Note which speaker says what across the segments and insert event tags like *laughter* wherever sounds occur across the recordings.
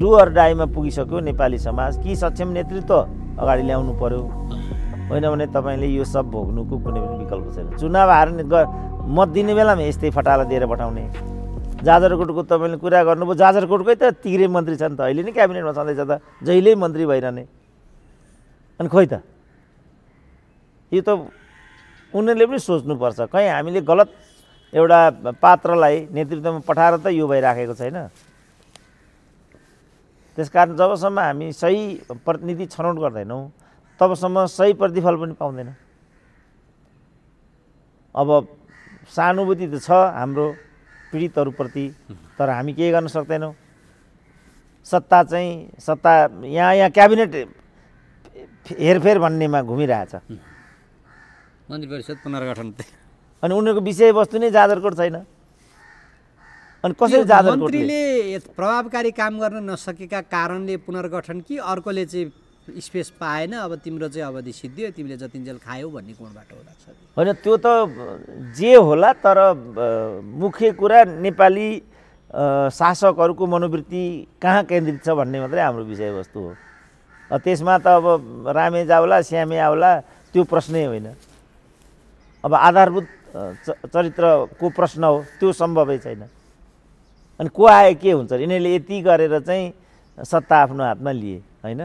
Speaker 1: doer डाइमा पुगिसक्यो नेपाली समाज कि सक्षम नेतृत्व अगाडि ल्याउनु पर्यो होइन भने तपाईँले यो सब भोग्नुको कुनै पनि विकल्प छैन चुनाव हार्ने मत दिने बेलामा यस्तै फटाला दिएर पठाउने जाजरकोटको तपाईँले कुरा गर्नुभयो जाजरकोटकै त तिग्रे मन्त्री छन् त अहिले नै क्याबिनेटमा छँदैछ त जहिल्यै मन्त्री भइरहने अनि खोइ त यो त उनीहरूले पनि सोच्नुपर्छ कहीँ हामीले गलत एउटा पात्रलाई नेतृत्वमा पठाएर त यो भइराखेको छैन त्यस कारण जबसम्म हामी सही प्रतिनिधि छनौट गर्दैनौँ तबसम्म सही प्रतिफल पनि पाउँदैनौँ अब सहानुभूति त छ हाम्रो पीडितहरूप्रति तर हामी केही गर्न सक्दैनौँ सत्ता चाहिँ सत्ता यहाँ यहाँ क्याबिनेट हेरफेर भन्नेमा घुमिरहेछ पुनर्गठन अनि उनीहरूको विषयवस्तु नै जादरकोट छैन
Speaker 2: अनि कसरी जाँदैन मन्त्रीले प्रभावकारी काम गर्न नसकेका कारणले पुनर्गठन कि अर्कोले चाहिँ स्पेस पाएन अब तिम्रो चाहिँ अवधि सिद्धियो तिमीले जतिन्जेल खायौ भन्ने कोणबाट होला
Speaker 1: होइन त्यो त जे होला तर मुख्य कुरा नेपाली शासकहरूको मनोवृत्ति कहाँ केन्द्रित छ भन्ने मात्रै हाम्रो विषयवस्तु हो त्यसमा त अब रामे जाउला श्यामे आउला त्यो प्रश्नै होइन अब आधारभूत चरित्रको प्रश्न हो त्यो सम्भवै छैन अनि को आए के हुन्छ यिनीहरूले यति गरेर चाहिँ सत्ता आफ्नो हातमा लिए होइन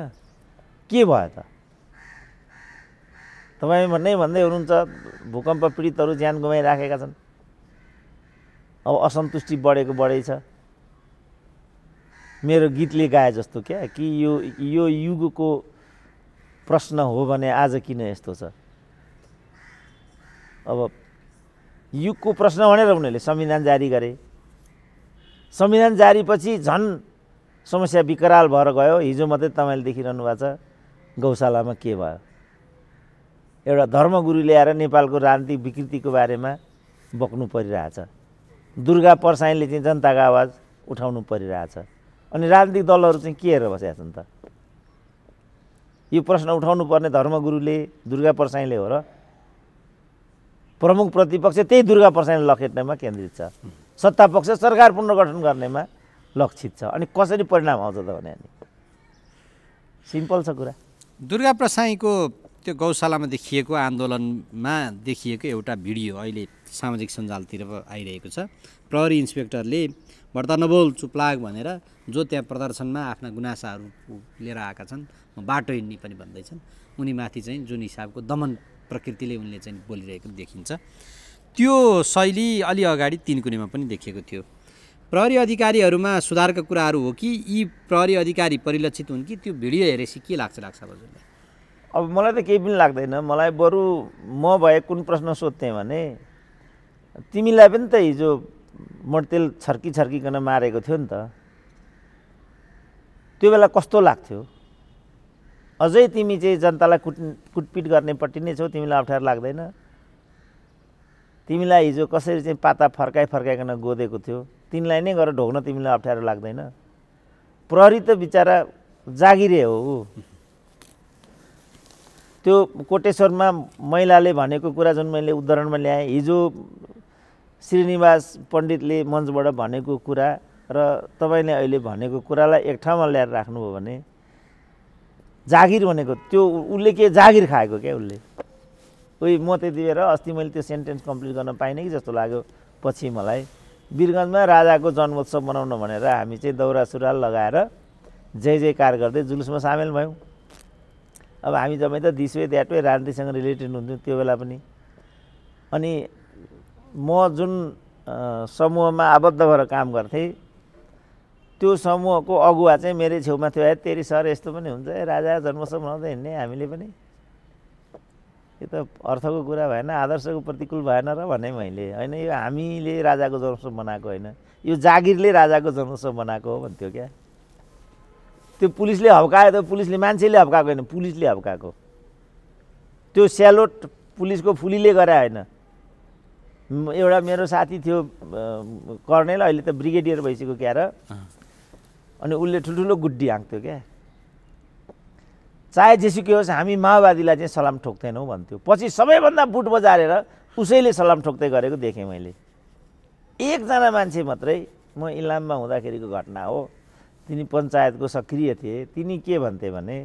Speaker 1: के भयो त तपाईँ भन्नै भन्दै हुनुहुन्छ भूकम्प पीडितहरू ज्यान गुमाइराखेका छन् अब असन्तुष्टि बढेको बढै छ मेरो गीतले गाए जस्तो क्या कि यो यो युगको प्रश्न हो भने आज किन यस्तो छ अब युगको प्रश्न भनेर उनीहरूले संविधान जारी गरे संविधान जारी जारीपछि झन् समस्या विकराल भएर गयो हिजो मात्रै तपाईँले देखिरहनु भएको छ गौशालामा के भयो एउटा धर्मगुरु ल्याएर नेपालको राजनीतिक विकृतिको बारेमा बोक्नु परिरहेछ दुर्गा परसाईले चाहिँ जनताको आवाज उठाउनु परिरहेछ अनि राजनीतिक दलहरू चाहिँ के हेरेर बसेका छन् त यो प्रश्न उठाउनु पर्ने धर्मगुरुले दुर्गा परसाईले हो र प्रमुख प्रतिपक्ष त्यही दुर्गा परसाईले लखेट्नेमा केन्द्रित छ सत्ता पक्ष सरकार पुनर्गठन गर्नेमा लक्षित छ अनि कसरी परिणाम आउँछ त भने अनि सिम्पल छ कुरा
Speaker 2: दुर्गा प्रसाईको त्यो गौशालामा देखिएको आन्दोलनमा देखिएको एउटा भिडियो अहिले सामाजिक सञ्जालतिर आइरहेको छ प्रहरी इन्सपेक्टरले भर्ता नबोल चुप्लाग भनेर जो त्यहाँ प्रदर्शनमा आफ्ना गुनासाहरू लिएर आएका छन् बाटो हिँड्ने पनि भन्दैछन् उनीमाथि चाहिँ जुन हिसाबको दमन प्रकृतिले उनले चाहिँ बोलिरहेको देखिन्छ त्यो शैली अलि अगाडि कुनेमा पनि देखिएको थियो प्रहरी अधिकारीहरूमा सुधारका कुराहरू हो कि यी प्रहरी अधिकारी परिलक्षित हुन् कि त्यो भिडियो हेरेपछि के लाग्छ लाग्छ हजुरलाई अब मलाई त केही पनि लाग्दैन
Speaker 1: मलाई बरु म भए कुन प्रश्न सोध्थेँ भने तिमीलाई पनि त हिजो मड्तेल छर्की छर्किकन मारेको थियो नि त त्यो बेला कस्तो लाग्थ्यो अझै तिमी चाहिँ जनतालाई कुट कुटपिट गर्नेपट्टि नै छौ तिमीलाई अप्ठ्यारो लाग्दैन तिमीलाई हिजो कसरी चाहिँ पाता फर्काइ फर्काइकन गोदेको थियो तिमीलाई नै गएर ढोक्न तिमीलाई अप्ठ्यारो लाग्दैन प्रहरी त बिचरा जागिरे हो त्यो कोटेश्वरमा महिलाले भनेको कुरा जुन मैले उदाहरणमा ल्याएँ हिजो श्रीनिवास पण्डितले मञ्चबाट भनेको कुरा र तपाईँले अहिले भनेको कुरालाई एक ठाउँमा ल्याएर राख्नुभयो भने जागिर भनेको त्यो उसले के जागिर खाएको क्या उसले उयो म त्यति बेर अस्ति मैले त्यो सेन्टेन्स कम्प्लिट गर्न पाइनँ कि जस्तो लाग्यो पछि मलाई वीरगन्जमा राजाको जन्मोत्सव मनाउन भनेर हामी चाहिँ दौरा सुरुवाल लगाएर जय जयकार गर्दै जुलुसमा सामेल भयौँ अब हामी जम्मै त दिस वे द्याट राजनीतिसँग रिलेटेड हुन्थ्यौँ त्यो बेला पनि अनि म जुन समूहमा आबद्ध भएर काम गर्थेँ त्यो समूहको अगुवा चाहिँ मेरै छेउमा थियो है तेरि सर यस्तो पनि हुन्छ है राजा जन्मोत्सव मनाउँदै हिँड्ने हामीले पनि यो त अर्थको कुरा भएन आदर्शको प्रतिकूल भएन र भने मैले होइन यो हामीले राजाको जन्मोत्सव मनाएको होइन यो जागिरले राजाको जन्मोत्सव मनाएको हो भन्थ्यो क्या त्यो पुलिसले हप्कायो त पुलिसले मान्छेले हप्काएको होइन पुलिसले हप्काएको त्यो सेलोट पुलिसको फुलीले गरे होइन एउटा मेरो साथी थियो कर्णेल अहिले त ब्रिगेडियर भइसक्यो क्यार अनि उसले ठुल्ठुलो गुड्डी हाँक्थ्यो क्या चाहे जेसुकै होस् हामी माओवादीलाई चाहिँ सलाम ठोक्दैनौँ भन्थ्यो पछि सबैभन्दा बुट बजारेर उसैले सलाम ठोक्दै गरेको देखेँ मैले एकजना मान्छे मात्रै म इलाममा हुँदाखेरिको घटना हो तिनी पञ्चायतको सक्रिय थिए तिनी के भन्थे भने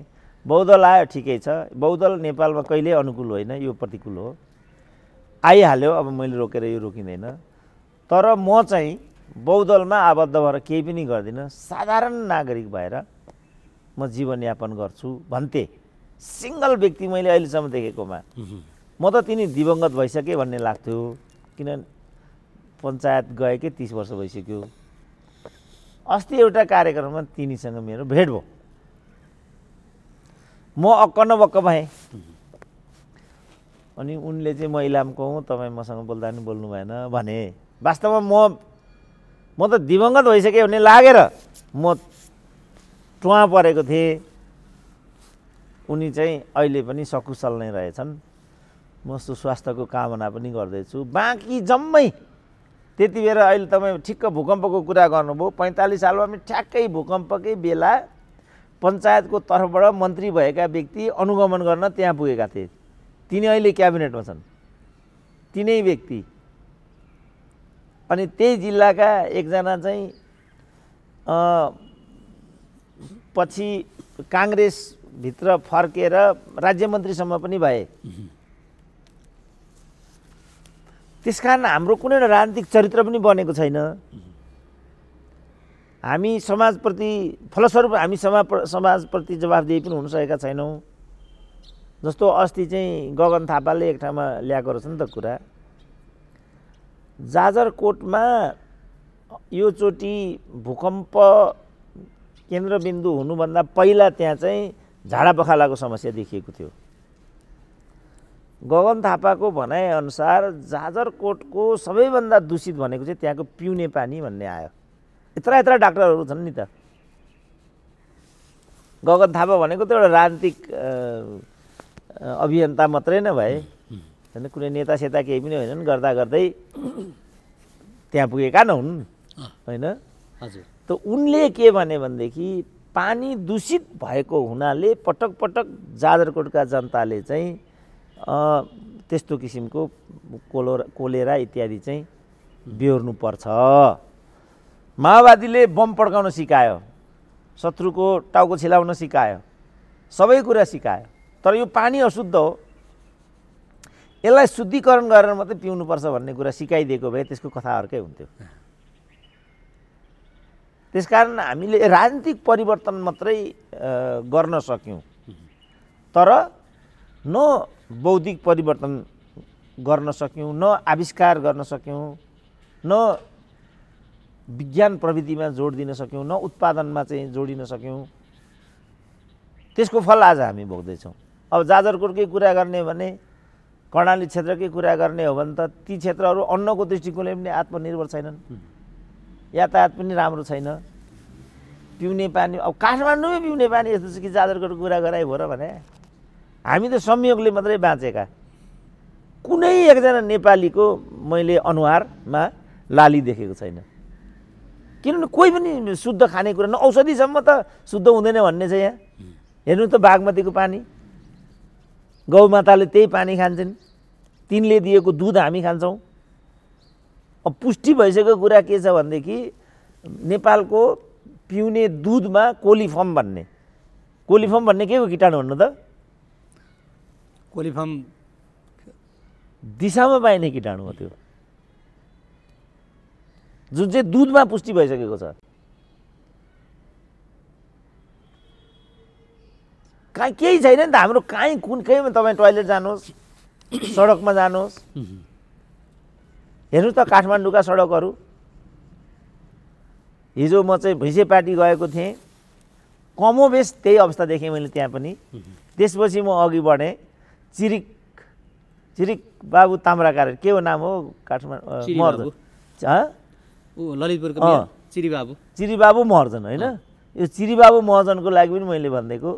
Speaker 1: बौद्धल आयो ठिकै छ बौद्धल नेपालमा कहिल्यै अनुकूल होइन यो प्रतिकूल हो आइहाल्यो अब मैले रोकेर यो रोकिँदैन तर म चाहिँ बौद्धलमा आबद्ध भएर केही पनि गर्दिनँ साधारण नागरिक भएर म जीवनयापन गर्छु भन्थे सिङ्गल व्यक्ति मैले अहिलेसम्म देखेकोमा म त तिनी दिवंगत भइसकेँ भन्ने लाग्थ्यो किन पञ्चायत गएकै तिस वर्ष भइसक्यो अस्ति एउटा कार्यक्रममा तिनीसँग मेरो भेट भयो म अक्क नबक्क भएँ अनि उनले चाहिँ म इलामको हुँ तपाईँ मसँग बोल्दा पनि बोल्नु भएन भने वास्तवमा म म त दिवंगत भइसकेँ भन्ने लागेर म टुवा परेको थिए उनी चाहिँ अहिले पनि सकुशल नै रहेछन् म सुस्वास्थ्यको कामना पनि गर्दैछु बाँकी जम्मै त्यति बेर अहिले तपाईँ ठिक्क भूकम्पको कुरा गर्नुभयो पैँतालिस सालमा पनि ठ्याक्कै भूकम्पकै बेला पञ्चायतको तर्फबाट मन्त्री भएका व्यक्ति अनुगमन गर्न त्यहाँ पुगेका थिए तिनी अहिले क्याबिनेटमा छन् तिनै व्यक्ति अनि त्यही जिल्लाका एकजना चाहिँ पछि काङ्ग्रेसभित्र फर्केर राज्य मन्त्रीसम्म पनि भए त्यस कारण हाम्रो कुनै एउटा राजनीतिक चरित्र पनि बनेको छैन हामी समाजप्रति फलस्वरूप हामी समा समाजप्रति जवाबदेही पनि हुन सकेका छैनौँ जस्तो अस्ति चाहिँ गगन थापाले एक ठाउँमा ल्याएको रहेछ नि त कुरा जाजरकोटमा यो योचोटि भूकम्प केन्द्रबिन्दु हुनुभन्दा पहिला त्यहाँ चाहिँ झाडा पखालाको समस्या देखिएको थियो गगन थापाको भनाइअनुसार जाजरकोटको सबैभन्दा दूषित भनेको चाहिँ त्यहाँको पिउने पानी भन्ने आयो यत्र यत्र डाक्टरहरू छन् नि त गगन थापा भनेको त एउटा राजनीतिक अभियन्ता मात्रै नभए होइन कुनै नेता सेता केही पनि होइनन् गर्दा गर्दै त्यहाँ पुगेका नहुन् होइन हजुर त उनले के भने भनेदेखि पानी दूषित भएको हुनाले पटक पटक जाजरकोटका जनताले चाहिँ त्यस्तो किसिमको कोलो कोलेरा इत्यादि चाहिँ बिहोर्नुपर्छ माओवादीले बम पड्काउन सिकायो शत्रुको टाउको छिलाउन सिकायो सबै कुरा सिकायो तर यो पानी अशुद्ध हो यसलाई शुद्धिकरण गरेर मात्रै पिउनुपर्छ भन्ने कुरा सिकाइदिएको भए त्यसको कथा अर्कै हुन्थ्यो त्यसकारण हामीले राजनीतिक परिवर्तन मात्रै गर्न सक्यौँ तर न बौद्धिक परिवर्तन गर्न सक्यौँ न आविष्कार गर्न सक्यौँ न विज्ञान प्रविधिमा जोड दिन सक्यौँ न उत्पादनमा चाहिँ जोडिन सक्यौँ त्यसको फल आज हामी भोग्दैछौँ अब जाजरकोटकै कुरा गर्ने भने कर्णाली क्षेत्रकै कुरा गर्ने हो भने त ती क्षेत्रहरू अन्नको दृष्टिकोणले पनि आत्मनिर्भर छैनन् यातायात पनि राम्रो छैन पिउने पानी अब काठमाडौँमै पिउने पानी यस्तो छ कि जादरको कुरा गराइ हो र भने हामी त संयोगले मात्रै बाँचेका कुनै एकजना नेपालीको मैले अनुहारमा लाली देखेको छैन किनभने कोही पनि शुद्ध खानेकुरा न औषधिसम्म त शुद्ध हुँदैन भन्ने छ यहाँ हेर्नु त बागमतीको पानी गौमाताले त्यही पानी खान्छन् तिनले दिएको दुध हामी खान्छौँ अब पुष्टि भइसकेको कुरा के छ भनेदेखि नेपालको पिउने दुधमा कोलिफर्म भन्ने कोलिफर्म भन्ने के हो किटाणु भन्नु त कोलिफर्म दिशामा पाइने किटाणु हो त्यो जुन चाहिँ दुधमा पुष्टि भइसकेको छ कहीँ केही छैन नि त हाम्रो कहीँ कुन कहीँमा तपाईँ टोइलेट जानुहोस् सडकमा जानुहोस् हेर्नु त काठमाडौँका सडकहरू हिजो म चाहिँ पार्टी गएको थिएँ बेस त्यही अवस्था देखेँ मैले त्यहाँ पनि त्यसपछि म अघि बढेँ चिरिक चिरिक बाबु ताम्राकार के हो नाम हो काठमाडौँ मर्दन ललितपुरको चिरीबाबु चिरीबाबु महर्जन होइन यो चिरीबाबु महर्जनको लागि पनि मैले भनिदिएको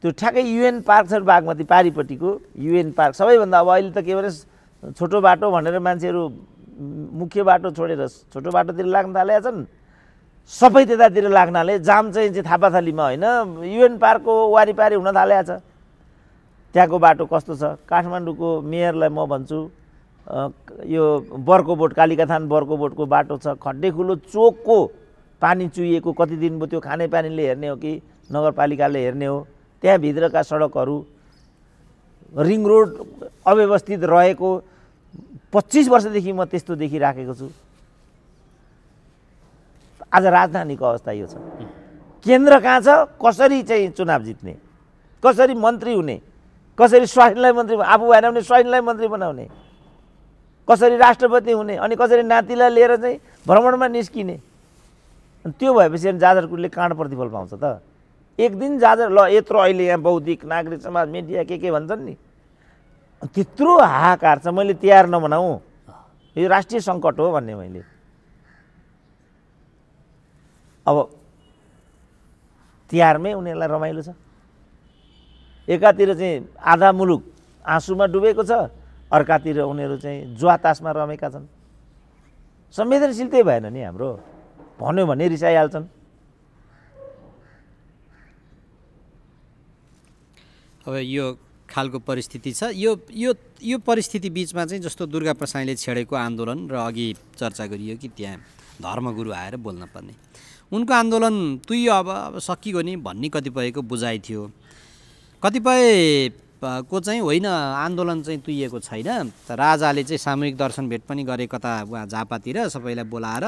Speaker 1: त्यो ठ्याक्कै युएन पार्क छ बागमती पारिपट्टिको युएन पार्क सबैभन्दा अब अहिले त के भने छोटो बाटो भनेर मान्छेहरू मुख्य बाटो छोडेर छोटो बाटोतिर लाग्न थालेका छन् सबै त्यतातिर लाग्नाले जाम चाहिँ चाहिँ थापाथालीमा होइन युएन पार्कको वारिपारी हुन थालेको छ त्यहाँको बाटो कस्तो छ काठमाडौँको मेयरलाई म भन्छु यो बर्को बोट कालिकाथान बोटको बाटो छ खड्डेखुलो चोकको पानी चुहिएको कति दिन भयो त्यो खानेपानीले हेर्ने हो कि नगरपालिकाले हेर्ने हो त्यहाँभित्रका सडकहरू रिङ रोड अव्यवस्थित रहेको पच्चिस वर्षदेखि म त्यस्तो देखिराखेको छु आज राजधानीको अवस्था यो छ केन्द्र कहाँ छ कसरी चाहिँ चुनाव जित्ने कसरी मन्त्री हुने कसरी स्वाधीनलाई मन्त्री आफू भएन भने स्वाधीनलाई मन्त्री बनाउने कसरी राष्ट्रपति हुने अनि कसरी नातिलाई लिएर चाहिँ भ्रमणमा निस्किने त्यो भएपछि जाजरकुटले काँड प्रतिफल पाउँछ त एक दिन जाँदा ल यत्रो अहिले यहाँ बौद्धिक नागरिक समाज मिडिया के के भन्छन् नि त्यत्रो हाहाकार छ मैले तयार नबनाऊ यो राष्ट्रिय सङ्कट हो भन्ने मैले अब तिहारमै उनीहरूलाई रमाइलो छ एकातिर चाहिँ आधा मुलुक आँसुमा डुबेको छ अर्कातिर उनीहरू चाहिँ जुवातासमा रमेका छन् संवेदनशील त्यही भएन नि हाम्रो भन्यो भने रिसाइहाल्छन्
Speaker 2: अब यो खालको परिस्थिति छ यो यो यो परिस्थिति बिचमा चाहिँ जस्तो दुर्गा प्रसाईले छेडेको आन्दोलन र अघि चर्चा गरियो कि त्यहाँ धर्मगुरु आएर बोल्न पर्ने उनको आन्दोलन तुई अब अब सकिगयो नि भन्ने कतिपयको बुझाइ थियो कतिपय को चाहिँ होइन आन्दोलन चाहिँ तुइएको छैन राजाले चाहिँ सामूहिक दर्शन भेट पनि गरे कता उहाँ झापातिर सबैलाई बोलाएर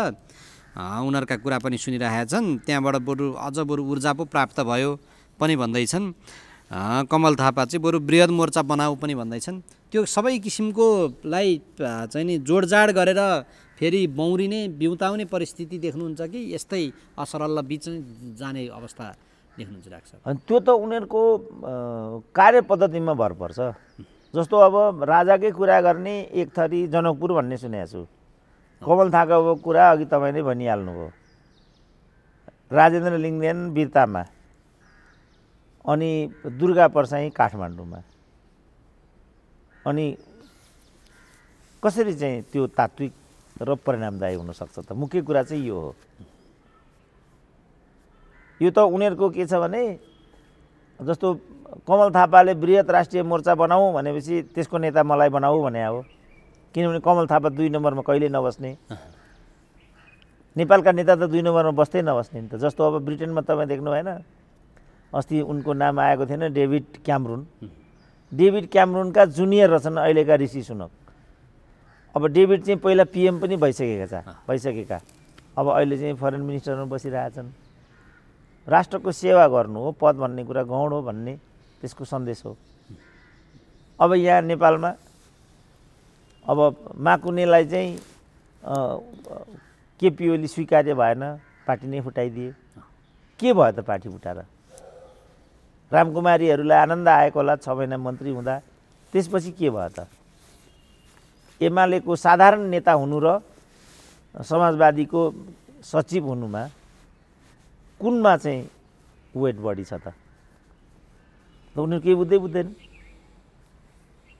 Speaker 2: उनीहरूका कुरा पनि सुनिरहेका छन् त्यहाँबाट बरु अझ बरु ऊर्जा पो प्राप्त भयो पनि भन्दैछन् कमल थापा चाहिँ बरु वृहत मोर्चा बनाऊ पनि भन्दैछन् त्यो सबै किसिमकोलाई चाहिँ नि जोडजाड गरेर फेरि बौरिने बिउताउने परिस्थिति देख्नुहुन्छ कि यस्तै असरल बिच जाने अवस्था देख्नुहुन्छ लाग्छ
Speaker 1: अनि त्यो त उनीहरूको कार्य पद्धतिमा भर पर्छ जस्तो अब राजाकै कुरा गर्ने एक थरी जनकपुर भन्ने सुनेको छु कमल थापाको कुरा अघि तपाईँले भनिहाल्नुभयो राजेन्द्र लिङ्गदेन वीरतामा अनि दुर्गा परसाई काठमाडौँमा अनि कसरी चाहिँ त्यो तात्विक र परिणामदायी हुनसक्छ त मुख्य कुरा चाहिँ यो हो यो त उनीहरूको के छ भने जस्तो कमल थापाले वृहत राष्ट्रिय मोर्चा बनाऊ भनेपछि त्यसको नेता मलाई बनाऊ भने हो किनभने कमल थापा दुई नम्बरमा कहिले नबस्ने नेपालका नेता त दुई नम्बरमा बस्दै नबस्ने नि त जस्तो अब ब्रिटेनमा तपाईँ देख्नु भएन अस्ति उनको नाम आएको थिएन डेभिड क्यामरुन डेभिड क्यामरुनका जुनियर रहेछन् अहिलेका ऋषि सुनक अब डेभिड चाहिँ पहिला पिएम पनि भइसकेका छ भइसकेका अब अहिले चाहिँ फरेन मिनिस्टरमा बसिरहेछन् राष्ट्रको सेवा गर्नु हो पद भन्ने कुरा गौड हो भन्ने त्यसको सन्देश हो अब यहाँ नेपालमा अब माकुनेलाई चाहिँ केपिओली स्वीकार्य भएन पार्टी नै फुटाइदिए के भयो त पार्टी फुटाएर रामकुमारीहरूलाई आनन्द आएको होला छ महिना मन्त्री हुँदा त्यसपछि के भयो त एमालेको साधारण नेता हुनु र समाजवादीको सचिव हुनुमा कुनमा चाहिँ वेट बढी छ त उनीहरू केही बुझ्दै बुझ्दैन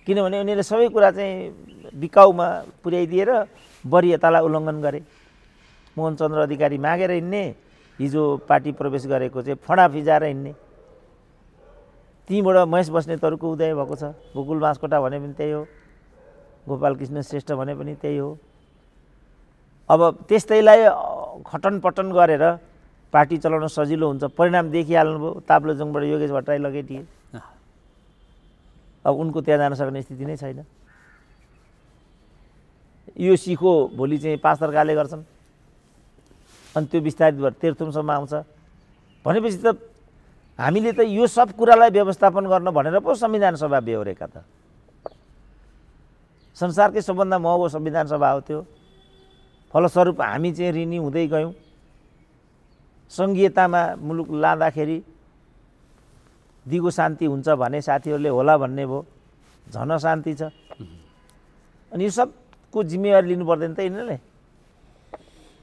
Speaker 1: किनभने उनीहरूले सबै कुरा चाहिँ बिकाउमा पुर्याइदिएर वरियतालाई उल्लङ्घन गरे मोहन चन्द्र अधिकारी मागेर हिँड्ने हिजो पार्टी प्रवेश गरेको चाहिँ फडा फिजाएर हिँड्ने त्यहीँबाट महेश बस्नेतहरूको उदय भएको छ गोकुल बाँसकोटा भने पनि त्यही हो गोपाल कृष्ण श्रेष्ठ भने पनि त्यही हो अब त्यस्तैलाई खटन पटन गरेर पार्टी चलाउन सजिलो हुन्छ परिणाम देखिहाल्नुभयो ताप्लोजङबाट योगेश भट्टराई लगेटिए अब उनको त्यहाँ जान सक्ने स्थिति नै छैन यो सिखो भोलि चाहिँ पाँच तर्काले गर्छन् अनि त्यो विस्तारित भएर तेर्थुमसम्म आउँछ भनेपछि त हामीले त यो सब कुरालाई व्यवस्थापन गर्न भनेर पो संविधान सभा बेहोरेका त संसारकै सबभन्दा महँगो संविधान सभा हो त्यो फलस्वरूप हामी चाहिँ ऋणी हुँदै गयौँ सङ्घीयतामा मुलुक लाँदाखेरि दिगो शान्ति हुन्छ भने साथीहरूले होला भन्ने भयो झन शान्ति छ अनि यो सबको जिम्मेवारी लिनु पर्दैन त यिनीहरूले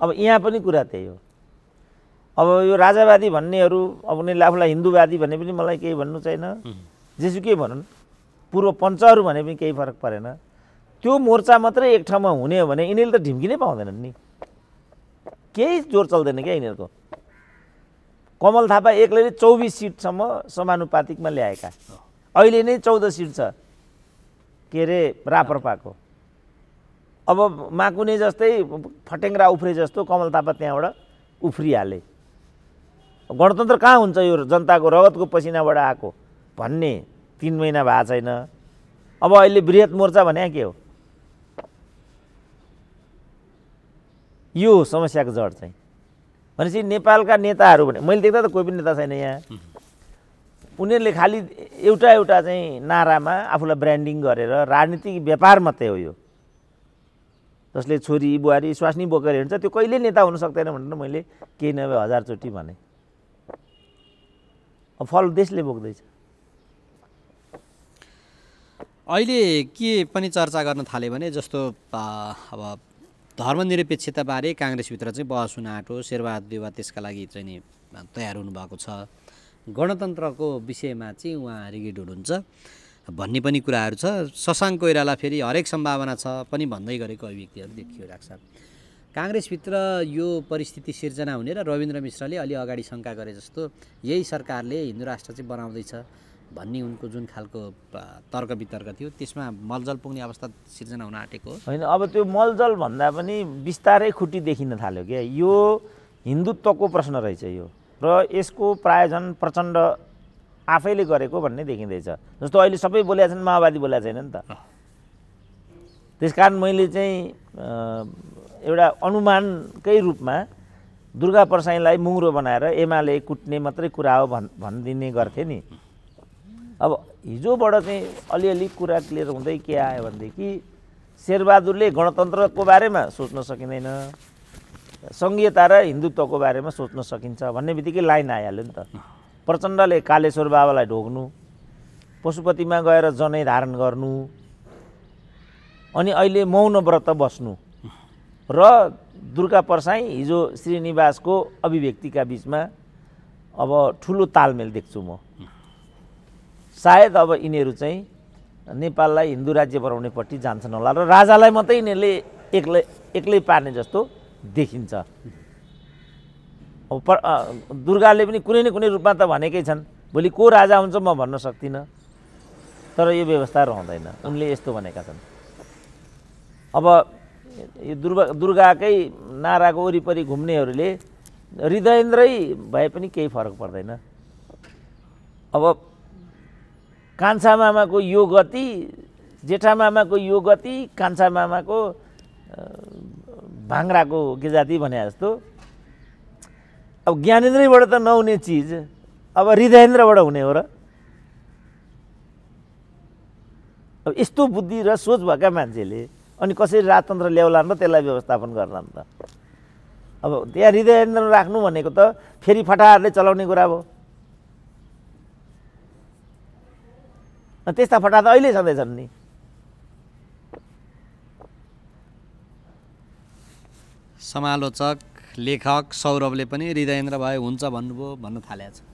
Speaker 1: अब यहाँ पनि कुरा त्यही हो अब यो राजावादी भन्नेहरू अब उनीहरूले आफूलाई हिन्दूवादी भन्ने पनि मलाई केही भन्नु छैन जेसुकै भनौँ पूर्व पञ्चहरू भने पनि केही फरक परेन त्यो मोर्चा मात्रै एक ठाउँमा हुने हो भने यिनीहरूले त नै पाउँदैनन् नि केही जोर चल्दैन क्या यिनीहरूको कमल थापा एक्लैले चौबिस सिटसम्म समानुपातिकमा ल्याएका अहिले नै चौध सिट छ के अरे रापरपाको अब माकुने जस्तै फटेङ्ग्रा उफ्रे जस्तो कमल थापा त्यहाँबाट उफ्रिहाले गणतन्त्र कहाँ हुन्छ यो जनताको रगतको पसिनाबाट आएको भन्ने तिन महिना भएको छैन अब अहिले वृहत मोर्चा भने के हो यो समस्याको जड चाहिँ भनेपछि नेपालका नेताहरू भने मैले देख्दा त कोही पनि नेता छैन यहाँ उनीहरूले खालि एउटा एउटा चाहिँ नारामा आफूलाई ब्रान्डिङ गरेर राजनीतिक व्यापार मात्रै हो यो जसले छोरी बुहारी स्वास्नी बोकेर हिँड्छ त्यो कहिले नेता हुन सक्दैन भनेर मैले केही नभए हजारचोटि भने
Speaker 2: फल देशले बोक्दैछ अहिले के पनि चर्चा गर्न थाल्यो भने जस्तो अब धर्मनिरपेक्षताबारे काङ्ग्रेसभित्र चाहिँ बहस हुन आँटो शेरबहादुर देवा त्यसका लागि चाहिँ नि तयार हुनुभएको छ गणतन्त्रको विषयमा चाहिँ उहाँ रिगेड हुनुहुन्छ भन्ने पनि कुराहरू छ ससाङ कोइराला फेरि हरेक सम्भावना छ पनि भन्दै गरेको अभिव्यक्तिहरू देखियो राख्छ काङ्ग्रेसभित्र यो परिस्थिति सिर्जना हुने र रविन्द्र मिश्रले अलि अगाडि शङ्का गरे जस्तो यही सरकारले हिन्दू राष्ट्र चाहिँ बनाउँदैछ भन्ने उनको जुन खालको तर्क वितर्क थियो त्यसमा मलजल पुग्ने अवस्था सिर्जना हुन आँटेको होइन
Speaker 1: अब त्यो मलजल भन्दा पनि बिस्तारै खुट्टी देखिन थाल्यो क्या यो हिन्दुत्वको प्रश्न रहेछ यो र यसको प्रायोजन प्रचण्ड आफैले गरेको भन्ने देखिँदैछ जस्तो अहिले सबै बोल्या छन् माओवादी बोलेको छैन नि त त्यस कारण मैले चाहिँ एउटा अनुमानकै रूपमा दुर्गा प्रसाईलाई मुङ्रो बनाएर एमाले कुट्ने मात्रै कुरा हो भन् भनिदिने गर्थे नि अब हिजोबाट चाहिँ अलिअलि कुरा क्लियर हुँदै के आयो भनेदेखि शेरबहादुरले गणतन्त्रको बारेमा सोच्न सकिँदैन सङ्घीयता र हिन्दुत्वको बारेमा सोच्न सकिन्छ भन्ने बित्तिकै लाइन आइहाल्यो नि त प्रचण्डले कालेश्वर बाबालाई ढोग्नु पशुपतिमा गएर जनै धारण गर्नु अनि अहिले मौन व्रत बस्नु र दुर्गा परसाई हिजो श्रीनिवासको अभिव्यक्तिका बिचमा अब ठुलो तालमेल देख्छु म सायद अब यिनीहरू चाहिँ नेपाललाई हिन्दू राज्य बनाउनेपट्टि जान्छन् होला र राजालाई मात्रै यिनीहरूले एक्लै एक्लै पार्ने जस्तो देखिन्छ अब दुर्गाले पनि कुनै न कुनै रूपमा त भनेकै छन् भोलि को राजा हुन्छ म भन्न सक्दिनँ तर यो व्यवस्था रहँदैन उनले यस्तो भनेका छन् अब यो दुर्गा दुर्गाकै नाराको वरिपरि घुम्नेहरूले हृदयन्द्रै भए पनि केही फरक पर्दैन अब कान्छा मामाको यो गति जेठा मामाको यो गति कान्छा मामाको भाङ्राको गेजाती भने जस्तो अब ज्ञानेन्द्रैबाट त नहुने चिज अब हृदयन्द्रबाट हुने हो र अब यस्तो बुद्धि र सोच भएका मान्छेले अनि कसरी राजतन्त्र ल्याउला र त्यसलाई व्यवस्थापन नि त अब त्यहाँ हृदय राख्नु भनेको त फेरि फटाहरूले चलाउने कुरा भयो त्यस्ता फटा त अहिले छँदैछन् नि
Speaker 2: समालोचक लेखक सौरभले पनि हृदयेन्द्र भए हुन्छ भन्नुभयो भन्न थालेको